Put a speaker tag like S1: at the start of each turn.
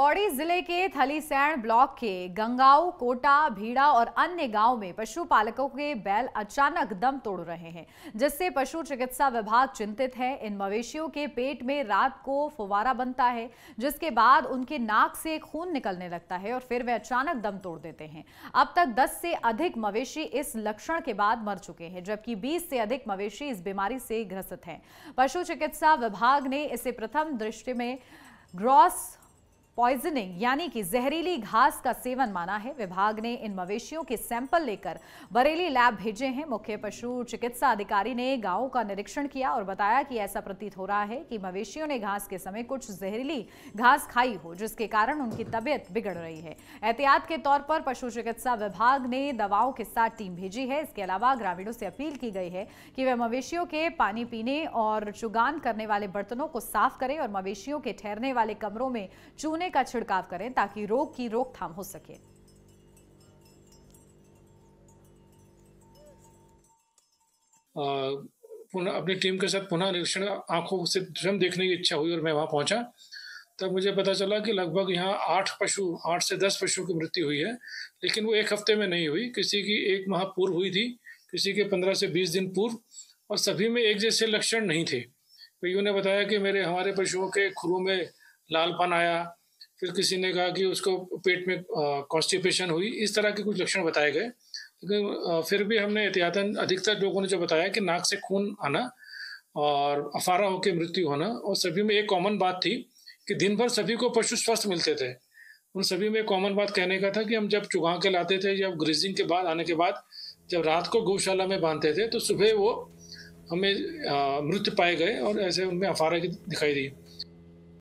S1: पौड़ी जिले के थलीसैण ब्लॉक के गंगाऊ कोटा भीड़ा और अन्य गांव में पशुपालकों के बैल अचानक दम तोड़ रहे हैं जिससे पशु चिकित्सा विभाग चिंतित है इन मवेशियों के पेट में रात को फुवारा बनता है जिसके बाद उनके नाक से खून निकलने लगता है और फिर वे अचानक दम तोड़ देते हैं अब तक दस से अधिक मवेशी इस लक्षण के बाद मर चुके हैं जबकि बीस से अधिक मवेशी इस बीमारी से ग्रसित है पशु चिकित्सा विभाग ने इसे प्रथम दृष्टि में ग्रॉस पॉइजनिंग यानी कि जहरीली घास का सेवन माना है विभाग ने इन मवेशियों के सैंपल लेकर बरेली लैब भेजे हैं मुख्य पशु चिकित्सा अधिकारी ने गांवों का निरीक्षण किया और बताया कि ऐसा प्रतीत हो रहा है कि मवेशियों ने घास के समय कुछ जहरीली घास खाई हो जिसके कारण उनकी तबियत बिगड़ रही है एहतियात के तौर पर पशु चिकित्सा विभाग ने दवाओं के साथ टीम भेजी है इसके अलावा ग्रामीणों से अपील की गई है कि वे मवेशियों के पानी पीने और चुगान करने वाले बर्तनों को साफ करें और मवेशियों के ठहरने वाले कमरों में चून नमूने का छिड़काव करें ताकि रोग की रोकथाम हो सके
S2: पुनः अपनी टीम के साथ पुनः निरीक्षण आंखों से स्वयं देखने की इच्छा हुई और मैं वहां पहुंचा तब मुझे पता चला कि लगभग यहाँ आठ पशु आठ से दस पशु की मृत्यु हुई है लेकिन वो एक हफ्ते में नहीं हुई किसी की एक माह पूर्व हुई थी किसी के पंद्रह से बीस दिन पूर्व और सभी में एक जैसे लक्षण नहीं थे भैया ने बताया कि मेरे हमारे पशुओं के खुरों में लालपन आया फिर किसी ने कहा कि उसको पेट में कॉन्स्टिपेशन हुई इस तरह के कुछ लक्षण बताए गए लेकिन फिर भी हमने एहतियातन अधिकतर लोगों ने जो बताया कि नाक से खून आना और अफारा होकर मृत्यु होना और सभी में एक कॉमन बात थी कि दिन भर सभी को पशु स्वस्थ मिलते थे उन सभी में कॉमन बात कहने का था कि हम जब चुगा के लाते थे या ग्रीजिंग के बाद आने के बाद जब रात को गौशाला में बांधते थे तो सुबह वो हमें मृत पाए गए और ऐसे उनमें अफारा की दिखाई दी